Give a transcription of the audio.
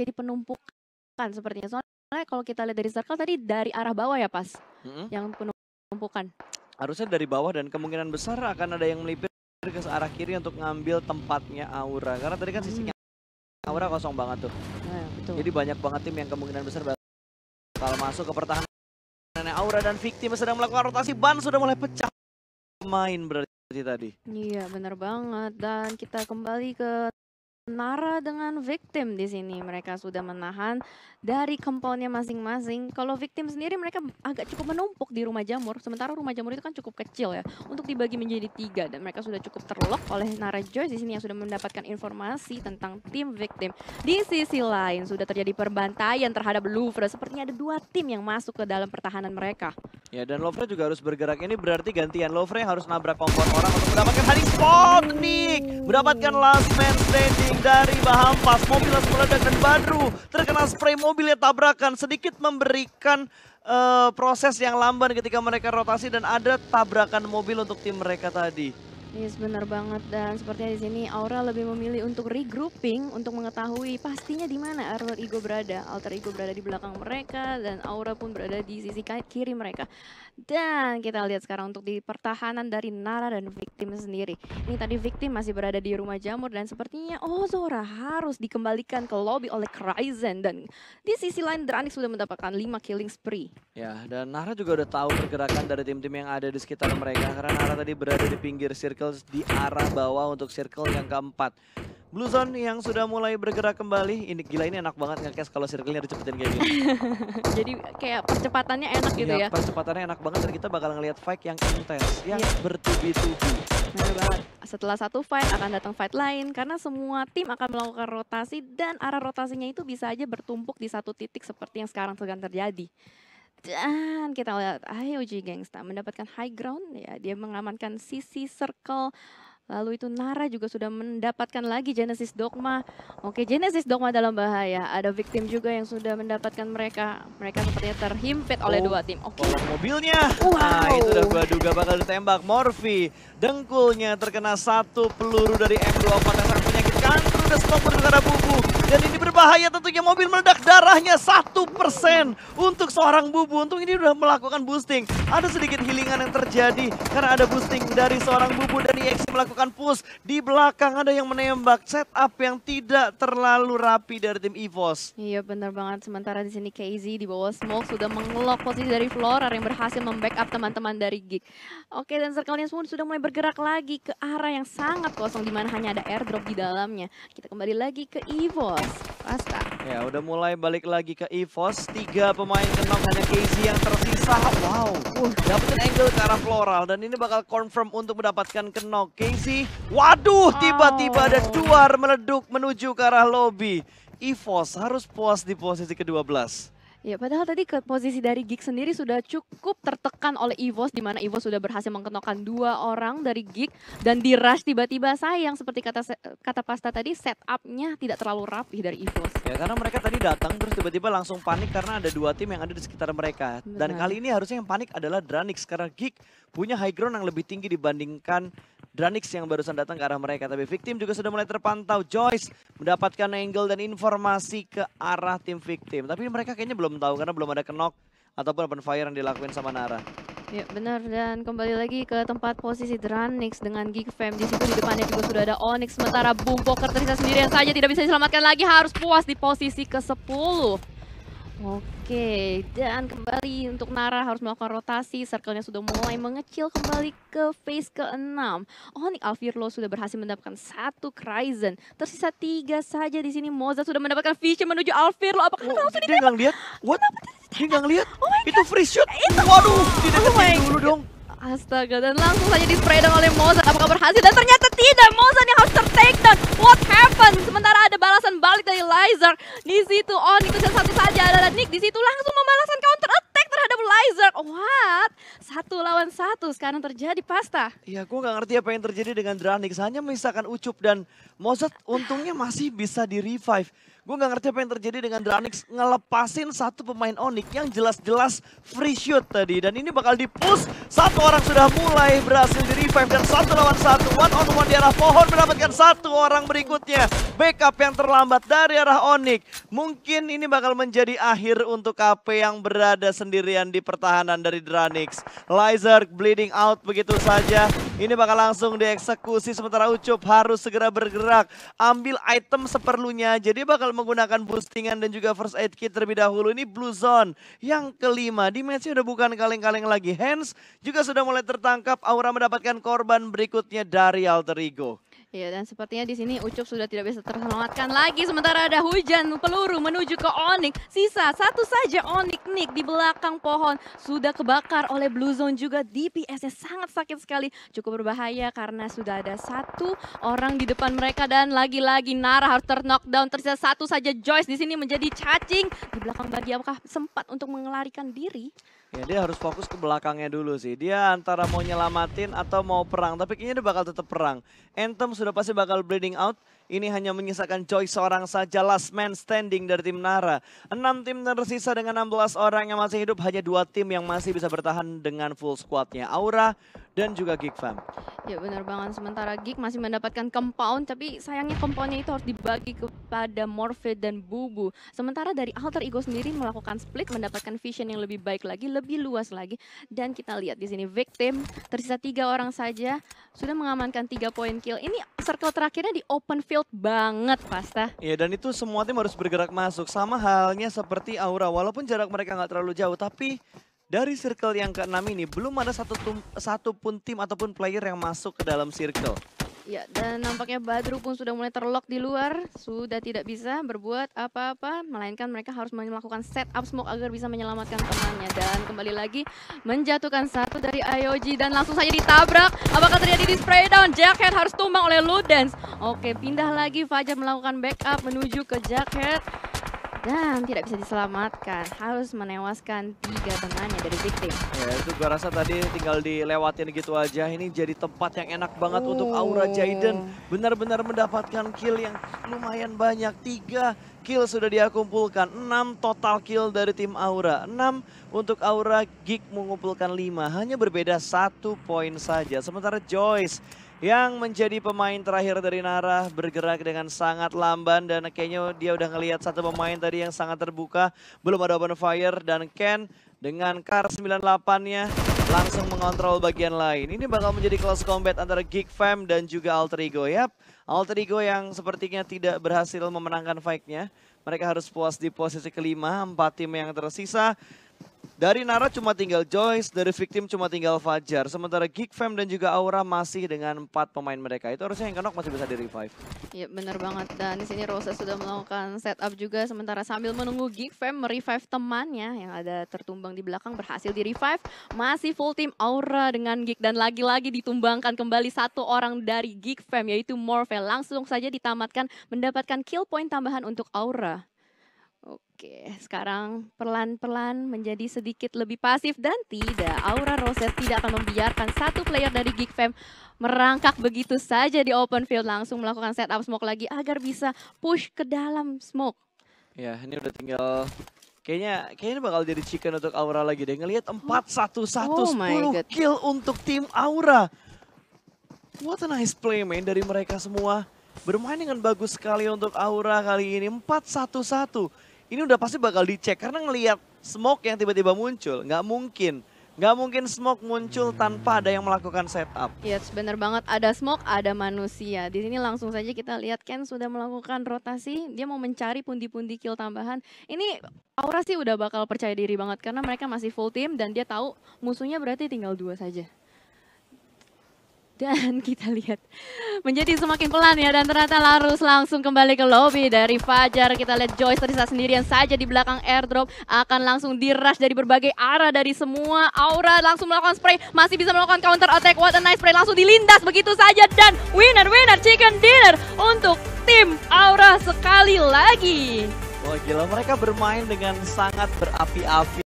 jadi penumpukan sepertinya. Soalnya kalau kita lihat dari circle tadi dari arah bawah ya pas mm-hmm. yang penumpukan. Harusnya dari bawah dan kemungkinan besar akan ada yang melipir ke arah kiri untuk ngambil tempatnya Aura. Karena tadi kan sisinya hmm. Aura kosong banget tuh. Nah, betul. Jadi banyak banget tim yang kemungkinan besar bakal masuk ke pertahanan. Aura dan Victim sedang melakukan rotasi. Ban sudah mulai pecah main berarti tadi. Iya benar banget. Dan kita kembali ke Nara dengan victim di sini mereka sudah menahan dari kempelnya masing-masing. Kalau victim sendiri mereka agak cukup menumpuk di rumah jamur. Sementara rumah jamur itu kan cukup kecil ya untuk dibagi menjadi tiga dan mereka sudah cukup terlock oleh Nara Joyce di sini yang sudah mendapatkan informasi tentang tim victim. Di sisi lain sudah terjadi perbantaian terhadap Louvre. Sepertinya ada dua tim yang masuk ke dalam pertahanan mereka. Ya dan Louvre juga harus bergerak. Ini berarti gantian Lovre harus nabrak kompor orang untuk mendapatkan hari spot, nih, Mendapatkan last man standing menghindari bahan pas. Mobil langsung meledak dan Badru terkena spray mobilnya tabrakan. Sedikit memberikan uh, proses yang lamban ketika mereka rotasi dan ada tabrakan mobil untuk tim mereka tadi. Yes, benar banget. Dan sepertinya di sini Aura lebih memilih untuk regrouping untuk mengetahui pastinya di mana Alter Ego berada. Alter Ego berada di belakang mereka dan Aura pun berada di sisi kiri mereka. Dan kita lihat sekarang untuk di pertahanan dari Nara dan Victim sendiri. Ini tadi Victim masih berada di rumah jamur dan sepertinya oh Zora harus dikembalikan ke lobby oleh Kryzen dan di sisi lain Dranix sudah mendapatkan 5 killing spree. Ya, dan Nara juga udah tahu pergerakan dari tim-tim yang ada di sekitar mereka karena Nara tadi berada di pinggir sirkuit circle di arah bawah untuk Circle yang keempat. Blue Zone yang sudah mulai bergerak kembali. Ini gila ini enak banget ngekes kalau circle-nya dicepetin kayak gini. Jadi kayak percepatannya enak gitu iya, ya. percepatannya enak banget dan kita bakal ngelihat fight yang intens, yang iya. bertubi-tubi. Setelah satu fight akan datang fight lain karena semua tim akan melakukan rotasi dan arah rotasinya itu bisa aja bertumpuk di satu titik seperti yang sekarang sedang terjadi dan kita lihat IOG Gangsta mendapatkan high ground ya dia mengamankan sisi circle lalu itu Nara juga sudah mendapatkan lagi Genesis Dogma oke Genesis Dogma dalam bahaya ada victim juga yang sudah mendapatkan mereka mereka sepertinya terhimpit oleh oh, dua tim oke okay. mobilnya ah, wow. nah itu udah gua duga bakal ditembak Morphy dengkulnya terkena satu peluru dari M24 yang sangat menyakitkan terus stop terkena bubu dan ini berbahaya tentunya mobil meledak darahnya satu persen untuk seorang Bubu. Untung ini sudah melakukan boosting. Ada sedikit healingan yang terjadi karena ada boosting dari seorang Bubu dari melakukan push. Di belakang ada yang menembak. Setup yang tidak terlalu rapi dari tim EVOS. Iya benar banget. Sementara di sini KZ di bawah smoke sudah mengelok posisi dari Flora yang berhasil membackup teman-teman dari Geek. Oke dan circle-nya semua sudah mulai bergerak lagi ke arah yang sangat kosong di mana hanya ada airdrop di dalamnya. Kita kembali lagi ke EVOS. Asta. Ya, udah mulai balik lagi ke EVOS. Tiga pemain kenok hanya KZ yang tersisa. Wow, uh, dapetin angle ke arah Floral. Dan ini bakal confirm untuk mendapatkan kenok. KZ, waduh, tiba-tiba oh. ada duar meleduk menuju ke arah lobby. EVOS harus puas di posisi ke-12. Ya, padahal tadi ke posisi dari Gig sendiri sudah cukup tertekan oleh Evos di mana Evos sudah berhasil mengkenokkan dua orang dari Gig dan di rush tiba-tiba sayang seperti kata kata Pasta tadi setupnya tidak terlalu rapi dari Evos. Ya, karena mereka tadi datang terus tiba-tiba langsung panik karena ada dua tim yang ada di sekitar mereka. Benar. Dan kali ini harusnya yang panik adalah Dranix karena Gig punya high ground yang lebih tinggi dibandingkan Dranix yang barusan datang ke arah mereka. Tapi Victim juga sudah mulai terpantau. Joyce mendapatkan angle dan informasi ke arah tim Victim. Tapi mereka kayaknya belum tahu karena belum ada kenok ataupun open fire yang dilakuin sama Nara. Ya benar dan kembali lagi ke tempat posisi Dranix dengan Geek Fam di situ di depannya juga sudah ada Onyx sementara Boom Poker tersisa sendirian saja tidak bisa diselamatkan lagi harus puas di posisi ke-10. Oke. Oke, dan kembali untuk Nara harus melakukan rotasi. Circle-nya sudah mulai mengecil kembali ke phase ke-6. Oh, Alvirlo sudah berhasil mendapatkan satu Kryzen. Tersisa tiga saja di sini. Moza sudah mendapatkan vision menuju Alvirlo. Apakah oh, langsung dia nggak ngeliat? What? Dia nggak ngeliat? Oh Itu free shot. Itu. Waduh, dideketin oh dulu dong. Astaga, dan langsung saja di spray down oleh Moza. Apakah berhasil? Dan ternyata tidak. Moza yang harus ter-take down. What happened? Sementara ada balasan balik Lizer di situ on oh, itu satu saja ada Nick di situ langsung membalaskan counter attack terhadap Lizer. Oh, what? Satu lawan satu sekarang terjadi pasta. Iya, gue gak ngerti apa yang terjadi dengan Dranix Hanya misalkan Ucup dan Mozart untungnya masih bisa di revive. Gue gak ngerti apa yang terjadi dengan Dranix ngelepasin satu pemain Onyx yang jelas-jelas free shoot tadi. Dan ini bakal di-push, satu orang sudah mulai berhasil di revive dan satu lawan satu. One on one di arah pohon mendapatkan satu orang berikutnya. Backup yang terlambat dari arah Onik, Mungkin ini bakal menjadi akhir untuk KP yang berada sendirian di pertahanan dari Dranix. Lizer bleeding out begitu saja. Ini bakal langsung dieksekusi sementara Ucup harus segera bergerak. Ambil item seperlunya. Jadi bakal menggunakan boostingan dan juga first aid kit terlebih dahulu. Ini Blue Zone yang kelima. Dimensi udah bukan kaleng-kaleng lagi. Hands juga sudah mulai tertangkap. Aura mendapatkan korban berikutnya dari Alter Ego. Iya dan sepertinya di sini Ucup sudah tidak bisa terselamatkan lagi sementara ada hujan peluru menuju ke Onik. Sisa satu saja Onik Nick di belakang pohon sudah kebakar oleh Blue Zone juga DPS-nya sangat sakit sekali. Cukup berbahaya karena sudah ada satu orang di depan mereka dan lagi-lagi Nara harus terknockdown Tersisa satu saja Joyce di sini menjadi cacing. Di belakang bagi apakah sempat untuk mengelarikan diri? Ya dia harus fokus ke belakangnya dulu sih. Dia antara mau nyelamatin atau mau perang. Tapi kayaknya dia bakal tetap perang. Anthem sudah pasti bakal bleeding out. Ini hanya menyisakan Joy seorang saja last man standing dari tim Nara. Enam tim tersisa dengan 16 orang yang masih hidup. Hanya dua tim yang masih bisa bertahan dengan full squadnya. Aura dan juga Geek fam. Ya benar banget, sementara Geek masih mendapatkan compound, tapi sayangnya compoundnya itu harus dibagi kepada Morphe dan Bubu. Sementara dari Alter Ego sendiri melakukan split, mendapatkan vision yang lebih baik lagi, lebih luas lagi. Dan kita lihat di sini victim, tersisa tiga orang saja, sudah mengamankan tiga poin kill. Ini circle terakhirnya di open field banget, Pasta. Iya, dan itu semua tim harus bergerak masuk. Sama halnya seperti Aura, walaupun jarak mereka nggak terlalu jauh, tapi dari circle yang keenam ini belum ada satu satu pun tim ataupun player yang masuk ke dalam circle. Ya, dan nampaknya Badru pun sudah mulai terlock di luar, sudah tidak bisa berbuat apa-apa, melainkan mereka harus melakukan setup smoke agar bisa menyelamatkan temannya. Dan kembali lagi menjatuhkan satu dari IOG dan langsung saja ditabrak. Apakah terjadi di spray down? Jacket harus tumbang oleh Ludens. Oke, pindah lagi Fajar melakukan backup menuju ke Jacket dan tidak bisa diselamatkan. Harus menewaskan tiga temannya dari victim. Ya, itu gua rasa tadi tinggal dilewatin gitu aja. Ini jadi tempat yang enak banget oh. untuk Aura Jaiden. Benar-benar mendapatkan kill yang lumayan banyak. Tiga kill sudah dia kumpulkan. enam total kill dari tim Aura. enam untuk Aura Geek mengumpulkan lima Hanya berbeda satu poin saja. Sementara Joyce yang menjadi pemain terakhir dari Nara bergerak dengan sangat lamban dan kayaknya dia udah ngelihat satu pemain tadi yang sangat terbuka belum ada open fire dan Ken dengan kar 98-nya langsung mengontrol bagian lain. Ini bakal menjadi close combat antara Geek Fam dan juga Alter Ego. Yap, Alter Ego yang sepertinya tidak berhasil memenangkan fight-nya. Mereka harus puas di posisi kelima, empat tim yang tersisa. Dari Nara cuma tinggal Joyce, dari Victim cuma tinggal Fajar. Sementara Geek Fam dan juga Aura masih dengan empat pemain mereka. Itu harusnya yang kenok masih bisa di revive. Iya benar banget. Dan di sini Rosa sudah melakukan setup juga. Sementara sambil menunggu Geek Fam merevive temannya yang ada tertumbang di belakang berhasil di revive. Masih full team Aura dengan Geek dan lagi-lagi ditumbangkan kembali satu orang dari Geek Fam yaitu Morphe Langsung saja ditamatkan mendapatkan kill point tambahan untuk Aura. Oke, sekarang perlahan-perlahan menjadi sedikit lebih pasif dan tidak, Aura Roses tidak akan membiarkan satu player dari Geek Fam merangkak begitu saja di open field langsung melakukan setup smoke lagi agar bisa push ke dalam smoke. Ya, ini udah tinggal Kayaknya kayaknya bakal jadi chicken untuk Aura lagi deh. Ngelihat 4-1-1 oh 10 kill untuk tim Aura. What a nice play main dari mereka semua. Bermain dengan bagus sekali untuk Aura kali ini. 4-1-1 ini udah pasti bakal dicek karena ngelihat smoke yang tiba-tiba muncul nggak mungkin nggak mungkin smoke muncul tanpa ada yang melakukan setup. Iya, yes, banget. Ada smoke, ada manusia. Di sini langsung saja kita lihat Ken sudah melakukan rotasi. Dia mau mencari pundi-pundi kill tambahan. Ini Aura sih udah bakal percaya diri banget karena mereka masih full team dan dia tahu musuhnya berarti tinggal dua saja. Dan kita lihat menjadi semakin pelan ya dan ternyata Larus langsung kembali ke lobby dari Fajar. Kita lihat Joyce tersisa sendirian saja di belakang airdrop akan langsung diras dari berbagai arah dari semua aura langsung melakukan spray masih bisa melakukan counter attack what a nice spray langsung dilindas begitu saja dan winner winner chicken dinner untuk tim Aura sekali lagi. Wah gila mereka bermain dengan sangat berapi-api.